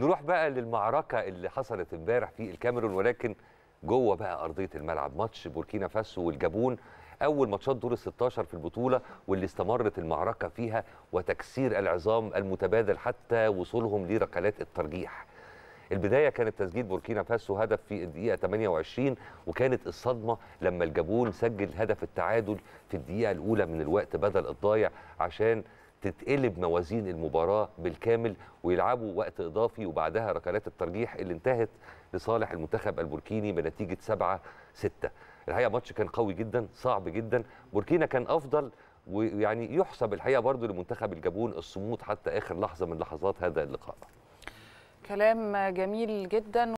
نروح بقى للمعركه اللي حصلت امبارح في الكاميرون ولكن جوه بقى ارضيه الملعب ماتش بوركينا فاسو والجابون اول ماتشات دور ال 16 في البطوله واللي استمرت المعركه فيها وتكسير العظام المتبادل حتى وصولهم لركلات الترجيح البداية كانت تسجيل بوركينا فاسو هدف في الدقيقة 28 وكانت الصدمة لما الجابون سجل هدف التعادل في الدقيقة الأولى من الوقت بدل الضايع عشان تتقلب موازين المباراه بالكامل ويلعبوا وقت اضافي وبعدها ركلات الترجيح اللي انتهت لصالح المنتخب البوركيني بنتيجه 7 6 الحقيقه ماتش كان قوي جدا صعب جدا بوركينا كان افضل ويعني يحسب الحقيقه برضه لمنتخب الجابون الصمود حتى اخر لحظه من لحظات هذا اللقاء كلام جميل جدا